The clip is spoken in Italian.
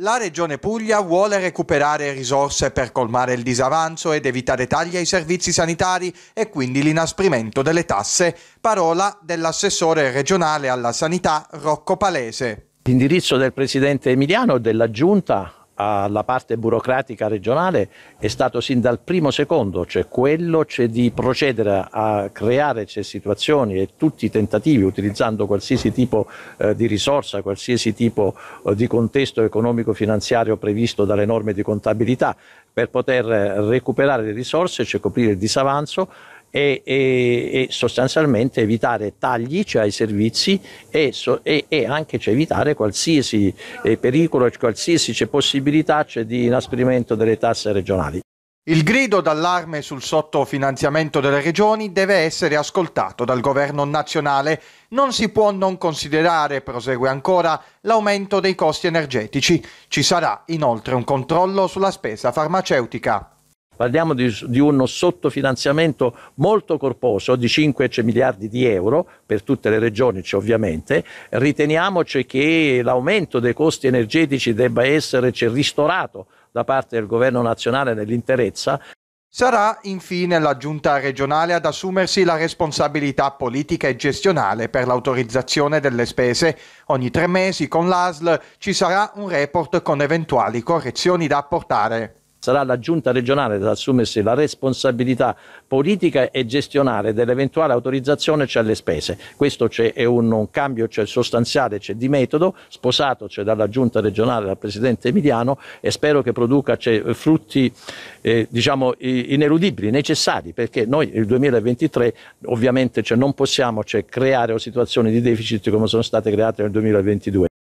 La Regione Puglia vuole recuperare risorse per colmare il disavanzo ed evitare tagli ai servizi sanitari e quindi l'inasprimento delle tasse. Parola dell'assessore regionale alla sanità Rocco Palese. L'indirizzo del presidente Emiliano e della giunta alla parte burocratica regionale è stato sin dal primo secondo, cioè quello cioè di procedere a creare cioè, situazioni e tutti i tentativi utilizzando qualsiasi tipo eh, di risorsa, qualsiasi tipo eh, di contesto economico-finanziario previsto dalle norme di contabilità per poter recuperare le risorse, cioè coprire il disavanzo e, e, sostanzialmente evitare tagli cioè ai servizi e, so, e, e anche cioè, evitare qualsiasi eh, pericolo, cioè qualsiasi cioè, possibilità cioè, di inasprimento delle tasse regionali. Il grido d'allarme sul sottofinanziamento delle regioni deve essere ascoltato dal governo nazionale. Non si può non considerare, prosegue ancora, l'aumento dei costi energetici. Ci sarà inoltre un controllo sulla spesa farmaceutica. Parliamo di, di uno sottofinanziamento molto corposo di 5 miliardi di euro per tutte le regioni ovviamente. Riteniamoci che l'aumento dei costi energetici debba esserci cioè, ristorato da parte del governo nazionale nell'interezza. Sarà infine la giunta regionale ad assumersi la responsabilità politica e gestionale per l'autorizzazione delle spese. Ogni tre mesi con l'ASL ci sarà un report con eventuali correzioni da apportare sarà la giunta regionale ad assumersi la responsabilità politica e gestionale dell'eventuale autorizzazione, cioè le spese. Questo è un, un cambio cioè sostanziale, cioè di metodo, sposato cioè dalla giunta regionale, dal presidente Emiliano e spero che produca cioè, frutti eh, diciamo, ineludibili, necessari, perché noi nel 2023 ovviamente cioè, non possiamo cioè, creare situazioni di deficit come sono state create nel 2022.